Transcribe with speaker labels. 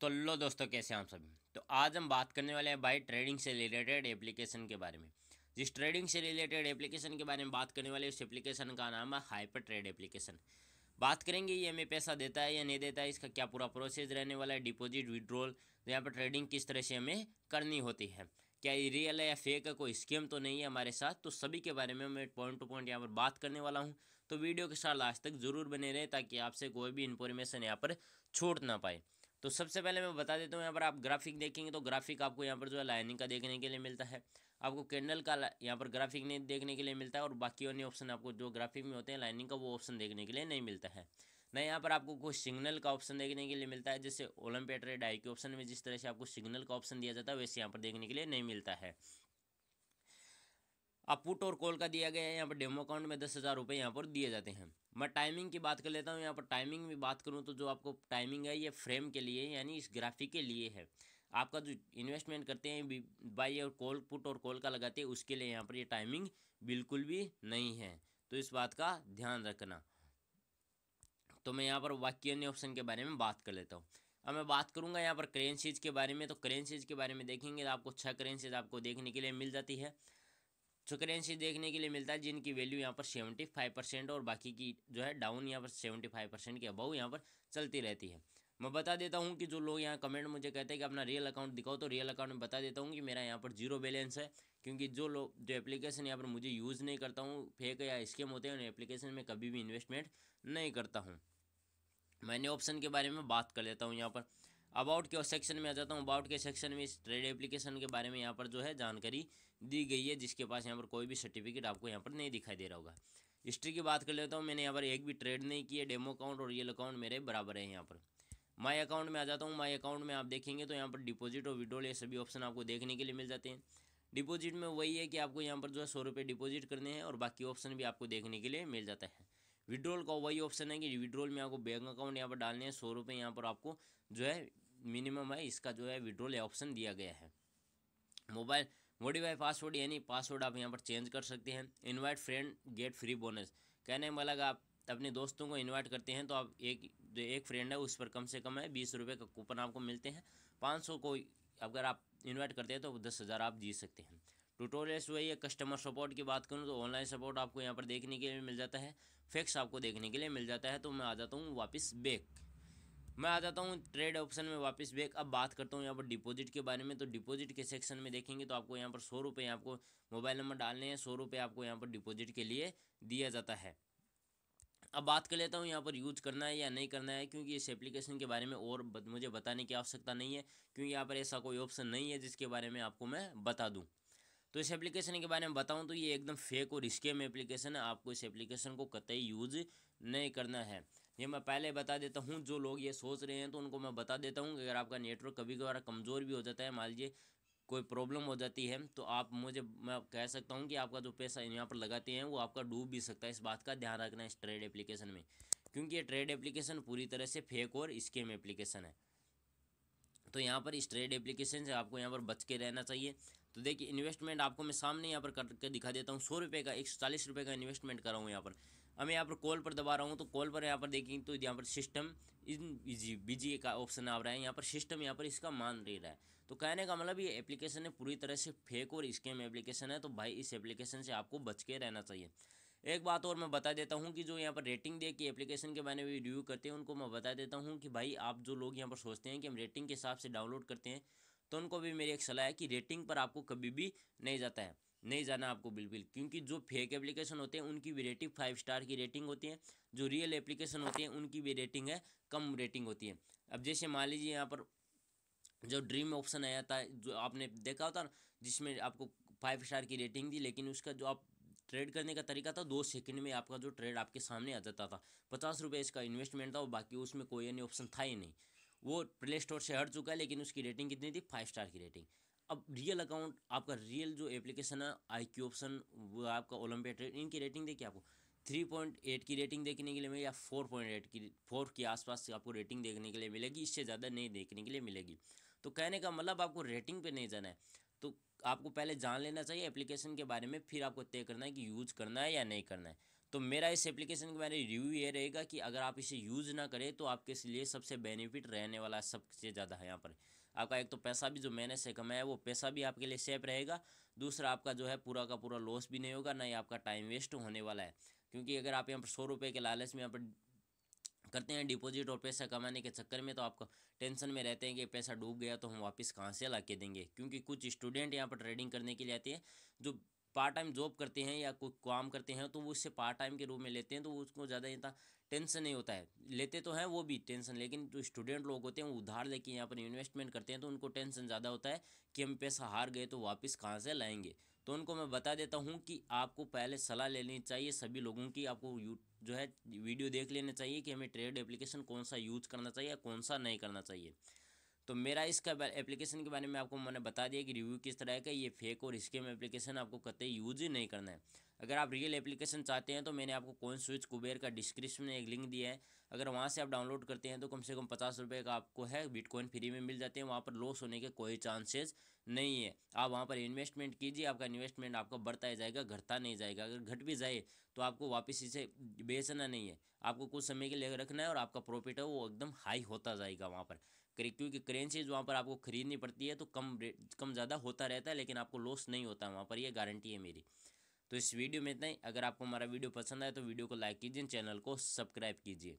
Speaker 1: तो लो दोस्तों कैसे हम सभी तो आज हम बात करने वाले हैं भाई ट्रेडिंग से रिलेटेड एप्लीकेशन के बारे में जिस ट्रेडिंग से रिलेटेड एप्लीकेशन के बारे में बात करने वाले उस एप्लीकेशन का नाम है हाइपर ट्रेड एप्लीकेशन बात करेंगे ये हमें पैसा देता है या नहीं देता है इसका क्या पूरा प्रोसेस रहने वाला है डिपॉजिट विड्रॉल तो यहाँ पर ट्रेडिंग किस तरह से हमें करनी होती है क्या ये रियल है या फेक है कोई स्कीम तो नहीं है हमारे साथ तो सभी के बारे में मैं पॉइंट टू पॉइंट यहाँ पर बात करने वाला हूँ तो वीडियो के साथ लास्ट तक जरूर बने रहे ताकि आपसे कोई भी इन्फॉर्मेशन यहाँ पर छूट ना पाए तो सबसे पहले मैं बता देता हूँ यहाँ पर आप ग्राफिक देखेंगे तो ग्राफिक आपको यहाँ पर जो है लाइनिंग का देखने के लिए मिलता है आपको कैंडल का यहाँ पर ग्राफिक नहीं देखने के लिए मिलता है और बाकी अन्य ऑप्शन आपको जो ग्राफिक में होते हैं लाइनिंग का वो ऑप्शन देखने के लिए नहीं मिलता है ना यहाँ पर आपको कोई सिग्नल का ऑप्शन देखने के लिए मिलता है जैसे ओलम्पेट आई के ऑप्शन में जिस तरह से आपको सिग्नल का ऑप्शन दिया जाता है वैसे यहाँ पर देखने के लिए नहीं मिलता है अब पुट और कॉल का दिया गया है यहाँ पर डेमो अकाउंट में दस हज़ार रुपये यहाँ पर दिए जाते हैं मैं टाइमिंग की बात कर लेता हूँ यहाँ पर टाइमिंग में बात करूँ तो जो आपको टाइमिंग है ये फ्रेम के लिए यानी इस ग्राफिक के लिए है आपका जो इन्वेस्टमेंट करते हैं बाई और कॉल पुट और कॉल का लगाते हैं उसके लिए यहाँ पर ये टाइमिंग बिल्कुल भी नहीं है तो इस बात का ध्यान रखना तो मैं यहाँ पर वाक्य ऑप्शन के बारे में बात कर लेता हूँ अब मैं बात करूँगा यहाँ पर करेंसीज के बारे में तो करेंसीज के बारे में देखेंगे तो आपको छः करेंसीज आपको देखने के लिए मिल जाती है जो करेंसी देखने के लिए मिलता है जिनकी वैल्यू यहाँ पर सेवेंटी फाइव परसेंट और बाकी की जो है डाउन यहाँ पर सेवेंटी फाइव परसेंट के अबाउ यहाँ पर चलती रहती है मैं बता देता हूँ कि जो लोग यहाँ कमेंट मुझे कहते हैं कि अपना रियल अकाउंट दिखाओ तो रियल अकाउंट में बता देता हूँ कि मेरा यहाँ पर जीरो बैलेंस है क्योंकि जो लोग जो एप्लीकेशन यहाँ पर मुझे यूज़ नहीं करता हूँ फेक या स्कीम होते हैं उन एप्लीकेशन में कभी भी इन्वेस्टमेंट नहीं करता हूँ मैंने ऑप्शन के बारे में बात कर लेता हूँ यहाँ पर अबाउट के सेक्शन में आ जाता हूँ अबाउट के सेक्शन में इस ट्रेड एप्लीकेशन के बारे में यहाँ पर जो है जानकारी दी गई है जिसके पास यहाँ पर कोई भी सर्टिफिकेट आपको यहाँ पर नहीं दिखाई दे रहा होगा हिस्ट्री की बात कर लेता हूँ मैंने यहाँ पर एक भी ट्रेड नहीं किया डेमो अकाउंट और रियल अकाउंट मेरे बराबर है यहाँ पर माई अकाउंट में आ जाता हूँ माई अकाउंट में आप देखेंगे तो यहाँ पर डिपोजिट और विड्रॉल ये सभी ऑप्शन आपको देखने के लिए मिल जाते हैं डिपोजिट में वही है कि आपको यहाँ पर जो है सौ रुपये डिपोजिट करने हैं और बाकी ऑप्शन भी आपको देखने के लिए मिल जाता है विड्रॉल का वही ऑप्शन है कि विड्रॉल में आपको बैंक अकाउंट यहाँ पर डालने हैं सौ रुपये यहाँ पर आपको जो है मिनिमम है इसका जो है विड्रॉल ऑप्शन दिया गया है मोबाइल मोडीफाई पासवर्ड यानी पासवर्ड आप यहाँ पर चेंज कर सकते हैं invite friend get free bonus कहने में मतलब अलग आप अपने दोस्तों को इन्वाइट करते हैं तो आप एक जो एक फ्रेंड है उस पर कम से कम है बीस रुपये का कूपन आपको मिलते हैं पाँच सौ को अगर आप इन्वाइट करते हैं तो दस हज़ार आप जीत सकते हैं ट्यूटोरियल्स वही है कस्टमर सपोर्ट की बात करूँ तो ऑनलाइन सपोर्ट आपको यहाँ पर देखने के लिए मिल जाता है फैक्स आपको देखने के लिए मिल जाता है तो मैं आ जाता हूँ वापस बैक मैं आ जाता हूँ ट्रेड ऑप्शन में वापस बैक अब बात करता हूँ यहाँ पर डिपॉजिट के बारे में तो डिपॉजिट के सेक्शन में देखेंगे तो आपको यहाँ पर सौ रुपये आपको मोबाइल नंबर डालने हैं सौ रुपये आपको यहाँ पर डिपॉजिट के लिए दिया जाता है अब बात कर लेता हूँ यहाँ पर यूज करना है या नहीं करना है क्योंकि इस एप्लीकेशन के बारे में और मुझे बताने की आवश्यकता नहीं है क्योंकि यहाँ पर ऐसा कोई ऑप्शन नहीं है जिसके बारे में आपको मैं बता दूँ तो इस एप्लीकेशन के बारे में बताऊं तो ये एकदम फेक और स्केम एप्लीकेशन है आपको इस एप्लीकेशन को कतई यूज़ नहीं करना है ये मैं पहले बता देता हूँ जो लोग ये सोच रहे हैं तो उनको मैं बता देता हूँ अगर आपका नेटवर्क कभी कभार कमज़ोर भी हो जाता है मान लीजिए कोई प्रॉब्लम हो जाती है तो आप मुझे मैं कह सकता हूँ कि आपका जो पैसा यहाँ पर लगाते हैं वो आपका डूब भी सकता है इस बात का ध्यान रखना है इस ट्रेड एप्लीकेशन में क्योंकि ये ट्रेड एप्लीकेशन पूरी तरह से फेक और स्केम एप्लीकेशन है तो यहाँ पर इस ट्रेड एप्लीकेशन से आपको यहाँ पर बच के रहना चाहिए तो देखिए इन्वेस्टमेंट आपको मैं सामने यहाँ पर करके दिखा देता हूँ सौ रुपये का एक सौ चालीस रुपये का इन्वेस्टमेंट कर रहा हूँ यहाँ पर अब मैं यहाँ पर कॉल पर दबा रहा हूँ तो कॉल पर यहाँ पर देखेंगे तो यहाँ पर सिस्टम इन बिजी बिजी का ऑप्शन आ रहा है यहाँ पर सिस्टम यहाँ पर इसका मान दे रहा है तो कहने का मतलब ये एप्लीकेशन है पूरी तरह से फेक और स्कैम एप्लीकेशन है तो भाई इस एप्लीकेशन से आपको बच के रहना चाहिए एक बात और मैं बता देता हूँ कि जो यहाँ पर रेटिंग दे के एप्लीकेशन के बारे में रिव्यू करते हैं उनको मैं बता देता हूँ कि भाई आप जो लोग यहाँ पर सोचते हैं कि हम रेटिंग के हिसाब से डाउनलोड करते हैं तो उनको भी मेरी एक सलाह है कि रेटिंग पर आपको कभी भी नहीं जाता है नहीं जाना आपको बिल्कुल क्योंकि जो फेक एप्लीकेशन होते हैं उनकी भी रेटिंग फाइव स्टार की रेटिंग होती है जो रियल एप्लीकेशन होती है उनकी भी रेटिंग है कम रेटिंग होती है अब जैसे मान लीजिए यहाँ पर जो ड्रीम ऑप्शन आया था जो आपने देखा होता ना जिसमें आपको फाइव स्टार की रेटिंग दी लेकिन उसका जो आप ट्रेड करने का तरीका था दो सेकंड में आपका जो ट्रेड आपके सामने आ जाता था पचास रुपये इसका इन्वेस्टमेंट था और बाकी उसमें कोई अन्य ऑप्शन था ही नहीं वो प्ले स्टोर से हट चुका है लेकिन उसकी रेटिंग कितनी थी फाइव स्टार की रेटिंग अब रियल अकाउंट आपका रियल जो एप्लीकेशन है आई क्यू ऑप्शन वो आपका ओलम्पिया ट्रेड इनकी रेटिंग देखिए आपको थ्री पॉइंट एट की रेटिंग देखने के लिए मिलेगी या फोर पॉइंट एट की फोर के आसपास से आपको रेटिंग देखने के लिए मिलेगी इससे ज़्यादा नहीं देखने के लिए मिलेगी तो कहने का मतलब आपको रेटिंग पे नहीं जाना है तो आपको पहले जान लेना चाहिए एप्लीकेशन के बारे में फिर आपको तय करना है कि यूज़ करना है या नहीं करना है तो मेरा इस एप्लीकेशन के बारे में रिव्यू ये रहेगा कि अगर आप इसे यूज़ ना करें तो आपके लिए सबसे बेनिफिट रहने वाला सबसे ज़्यादा है यहाँ पर आपका एक तो पैसा भी जो मैंने से कमाया वो पैसा भी आपके लिए सेफ रहेगा दूसरा आपका जो है पूरा का पूरा लॉस भी नहीं होगा ना ही आपका टाइम वेस्ट होने वाला है क्योंकि अगर आप यहाँ पर सौ रुपये के लालच में यहाँ पर करते हैं डिपॉजिट और पैसा कमाने के चक्कर में तो आपका टेंशन में रहते हैं कि पैसा डूब गया तो हम वापस कहाँ से ला के देंगे क्योंकि कुछ स्टूडेंट यहाँ पर ट्रेडिंग करने के लिए आते हैं जो पार्ट टाइम जॉब करते हैं या कोई काम करते हैं तो वो इससे पार्ट टाइम के रूप में लेते हैं तो उसको ज़्यादा इतना टेंशन नहीं होता है लेते तो हैं वो भी टेंशन लेकिन जो स्टूडेंट लोग होते हैं वो उधार लेके यहाँ पर इन्वेस्टमेंट करते हैं तो उनको टेंशन ज़्यादा होता है कि हम पैसा हार गए तो वापस कहाँ से लाएंगे तो उनको मैं बता देता हूँ कि आपको पहले सलाह लेनी चाहिए सभी लोगों की आपको यू जो है वीडियो देख लेना चाहिए कि हमें ट्रेड एप्लीकेशन कौन सा यूज करना चाहिए कौन सा नहीं करना चाहिए तो मेरा इसका एप्लीकेशन के बारे में आपको मैंने बता दिया कि रिव्यू किस तरह का ये फेक और स्केम एप्लीकेशन आपको कतई यूज़ ही नहीं करना है अगर आप रियल एप्लीकेशन चाहते हैं तो मैंने आपको कौन स्विच कुबेर का डिस्क्रिप्शन में एक लिंक दिया है अगर वहाँ से आप डाउनलोड करते हैं तो कम से कम पचास रुपये का आपको है बिटकॉइन फ्री में मिल जाते हैं वहाँ पर लॉस होने के कोई चांसेस नहीं है आप वहाँ पर इन्वेस्टमेंट कीजिए आपका इन्वेस्टमेंट आपका बढ़ता ही जाएगा घटता नहीं जाएगा अगर घट भी जाए तो आपको वापस इसे बेचना नहीं है आपको कुछ समय के लिए रखना है और आपका प्रॉफिट है वो एकदम हाई होता जाएगा वहाँ पर क्योंकि करेंसीज वहाँ पर आपको खरीदनी पड़ती है तो कम रेट कम ज़्यादा होता रहता है लेकिन आपको लॉस नहीं होता है वहाँ पर ये गारंटी है मेरी तो इस वीडियो में इतना ही अगर आपको हमारा वीडियो पसंद आए तो वीडियो को लाइक कीजिए चैनल को सब्सक्राइब कीजिए